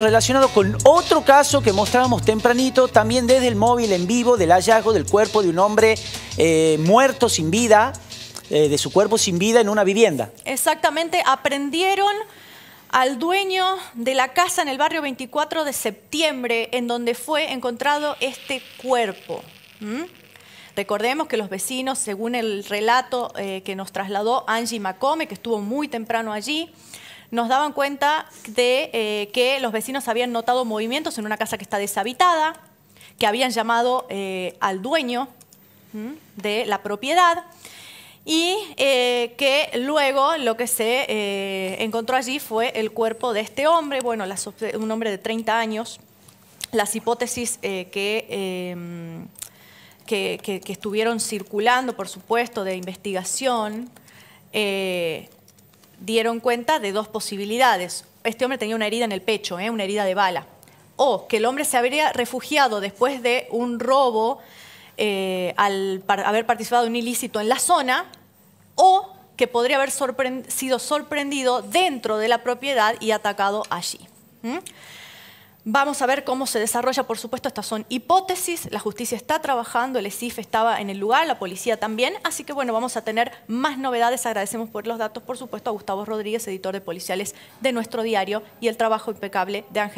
relacionado con otro caso que mostrábamos tempranito, también desde el móvil en vivo, del hallazgo del cuerpo de un hombre eh, muerto sin vida, eh, de su cuerpo sin vida en una vivienda. Exactamente, aprendieron al dueño de la casa en el barrio 24 de septiembre, en donde fue encontrado este cuerpo. Recordemos que los vecinos, según el relato eh, que nos trasladó Angie Macome, que estuvo muy temprano allí, nos daban cuenta de eh, que los vecinos habían notado movimientos en una casa que está deshabitada, que habían llamado eh, al dueño de la propiedad y eh, que luego lo que se encontró allí fue el cuerpo de este hombre, bueno, un hombre de 30 años. Las hipótesis em, que, estuvieron circulando, por supuesto, de investigación, dieron cuenta de dos posibilidades. Este hombre tenía una herida en el pecho, ¿eh? una herida de bala. O que el hombre se habría refugiado después de un robo eh, al haber participado en un ilícito en la zona, o que podría haber sido sorprendido dentro de la propiedad y atacado allí. Vamos a ver cómo se desarrolla, por supuesto, estas son hipótesis, la justicia está trabajando, el ESIF estaba en el lugar, la policía también, así que bueno, vamos a tener más novedades, agradecemos por los datos, por supuesto, a Gustavo Rodríguez, editor de Policiales de nuestro diario, y el trabajo impecable de Ángel.